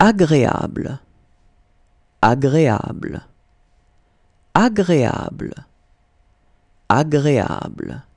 agréable, agréable, agréable, agréable.